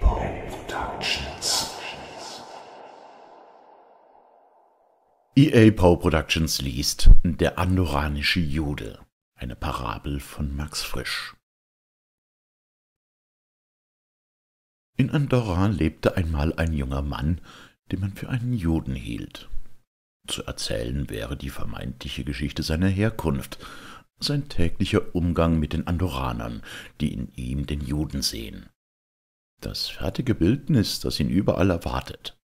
Productions. EA Poe Productions liest Der Andoranische Jude, eine Parabel von Max Frisch. In Andorra lebte einmal ein junger Mann, den man für einen Juden hielt. Zu erzählen wäre die vermeintliche Geschichte seiner Herkunft, sein täglicher Umgang mit den Andoranern, die in ihm den Juden sehen das fertige Bildnis, das ihn überall erwartet.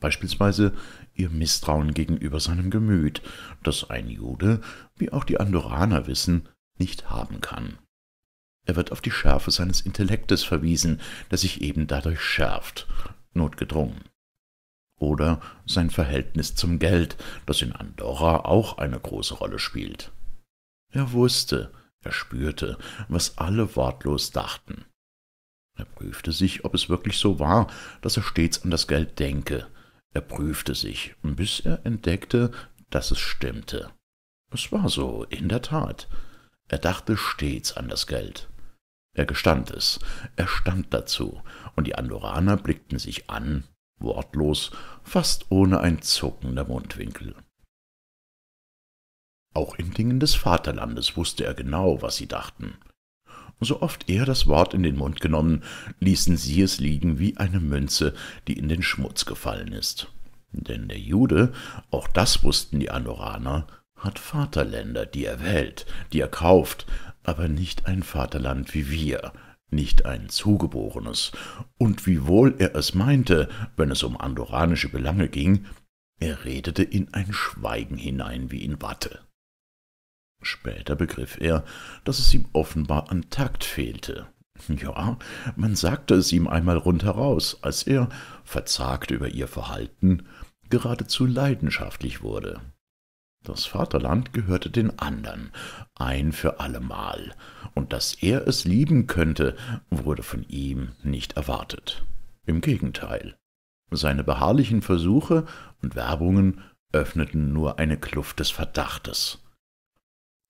Beispielsweise ihr Misstrauen gegenüber seinem Gemüt, das ein Jude, wie auch die Andoraner wissen, nicht haben kann. Er wird auf die Schärfe seines Intellektes verwiesen, der sich eben dadurch schärft, notgedrungen. Oder sein Verhältnis zum Geld, das in Andorra auch eine große Rolle spielt. Er wusste, er spürte, was alle wortlos dachten. Er prüfte sich, ob es wirklich so war, dass er stets an das Geld denke. Er prüfte sich, bis er entdeckte, dass es stimmte. Es war so, in der Tat. Er dachte stets an das Geld. Er gestand es, er stand dazu, und die Andoraner blickten sich an, wortlos, fast ohne ein Zucken der Mundwinkel. Auch in Dingen des Vaterlandes wusste er genau, was sie dachten. So oft er das Wort in den Mund genommen, ließen sie es liegen wie eine Münze, die in den Schmutz gefallen ist. Denn der Jude, auch das wussten die Andoraner, hat Vaterländer, die er wählt, die er kauft, aber nicht ein Vaterland wie wir, nicht ein zugeborenes. Und wiewohl er es meinte, wenn es um andoranische Belange ging, er redete in ein Schweigen hinein wie in Watte. Später begriff er, dass es ihm offenbar an Takt fehlte. Ja, man sagte es ihm einmal rundheraus, als er, verzagt über ihr Verhalten, geradezu leidenschaftlich wurde. Das Vaterland gehörte den anderen, ein für allemal, und dass er es lieben könnte, wurde von ihm nicht erwartet. Im Gegenteil. Seine beharrlichen Versuche und Werbungen öffneten nur eine Kluft des Verdachtes.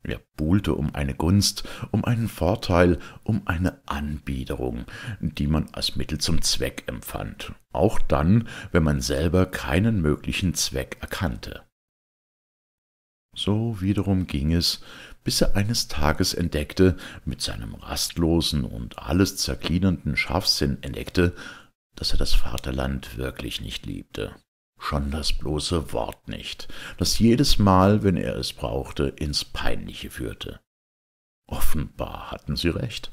Er buhlte um eine Gunst, um einen Vorteil, um eine Anbiederung, die man als Mittel zum Zweck empfand, auch dann, wenn man selber keinen möglichen Zweck erkannte. So wiederum ging es, bis er eines Tages entdeckte, mit seinem rastlosen und alles zergliedernden Scharfsinn entdeckte, dass er das Vaterland wirklich nicht liebte. Schon das bloße Wort nicht, das jedes Mal, wenn er es brauchte, ins Peinliche führte. Offenbar hatten sie recht.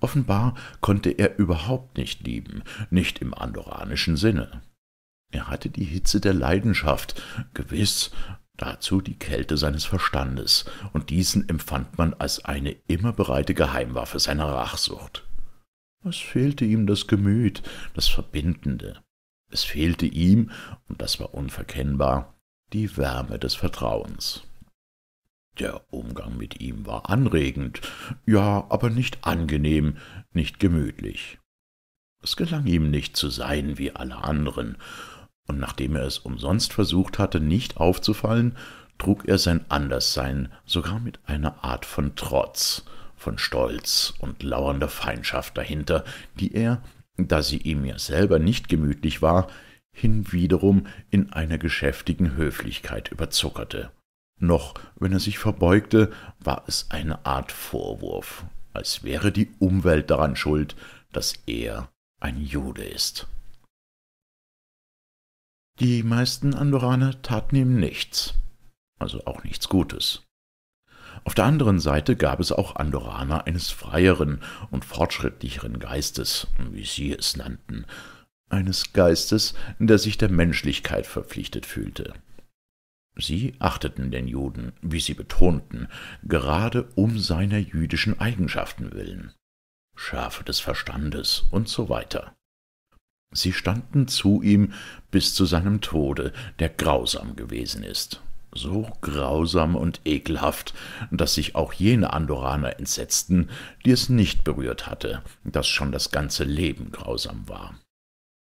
Offenbar konnte er überhaupt nicht lieben, nicht im andoranischen Sinne. Er hatte die Hitze der Leidenschaft, gewiß, dazu die Kälte seines Verstandes, und diesen empfand man als eine immer bereite Geheimwaffe seiner Rachsucht. Es fehlte ihm das Gemüt, das Verbindende, es fehlte ihm, und das war unverkennbar, die Wärme des Vertrauens. Der Umgang mit ihm war anregend, ja, aber nicht angenehm, nicht gemütlich. Es gelang ihm nicht zu sein wie alle anderen, und nachdem er es umsonst versucht hatte, nicht aufzufallen, trug er sein Anderssein sogar mit einer Art von Trotz, von Stolz und lauernder Feindschaft dahinter, die er, da sie ihm ja selber nicht gemütlich war, hinwiederum in einer geschäftigen Höflichkeit überzuckerte. Noch, wenn er sich verbeugte, war es eine Art Vorwurf, als wäre die Umwelt daran schuld, dass er ein Jude ist. Die meisten Andoraner taten ihm nichts, also auch nichts Gutes. Auf der anderen Seite gab es auch Andoraner eines freieren und fortschrittlicheren Geistes, wie sie es nannten, eines Geistes, der sich der Menschlichkeit verpflichtet fühlte. Sie achteten den Juden, wie sie betonten, gerade um seiner jüdischen Eigenschaften willen. Schärfe des Verstandes und so weiter. Sie standen zu ihm bis zu seinem Tode, der grausam gewesen ist so grausam und ekelhaft, dass sich auch jene Andoraner entsetzten, die es nicht berührt hatte, dass schon das ganze Leben grausam war.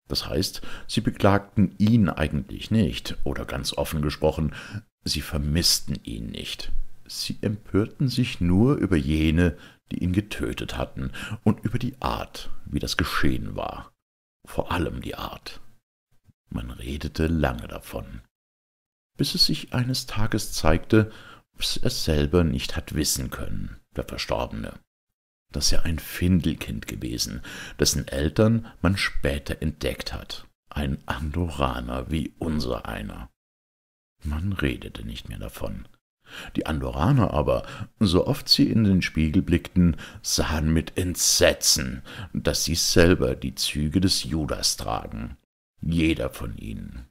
Das heißt, sie beklagten ihn eigentlich nicht, oder ganz offen gesprochen, sie vermissten ihn nicht. Sie empörten sich nur über jene, die ihn getötet hatten, und über die Art, wie das geschehen war. Vor allem die Art. Man redete lange davon bis es sich eines Tages zeigte, was er selber nicht hat wissen können, der Verstorbene, dass er ein Findelkind gewesen, dessen Eltern man später entdeckt hat, ein Andoraner wie unser einer. Man redete nicht mehr davon. Die Andoraner aber, so oft sie in den Spiegel blickten, sahen mit Entsetzen, dass sie selber die Züge des Judas tragen, jeder von ihnen.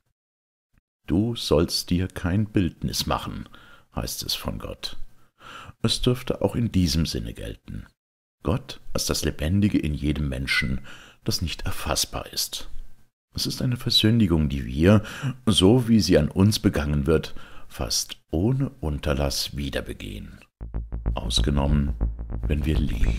Du sollst dir kein Bildnis machen, heißt es von Gott. Es dürfte auch in diesem Sinne gelten. Gott als das Lebendige in jedem Menschen, das nicht erfassbar ist. Es ist eine Versündigung, die wir, so wie sie an uns begangen wird, fast ohne Unterlass wiederbegehen. Ausgenommen, wenn wir leben.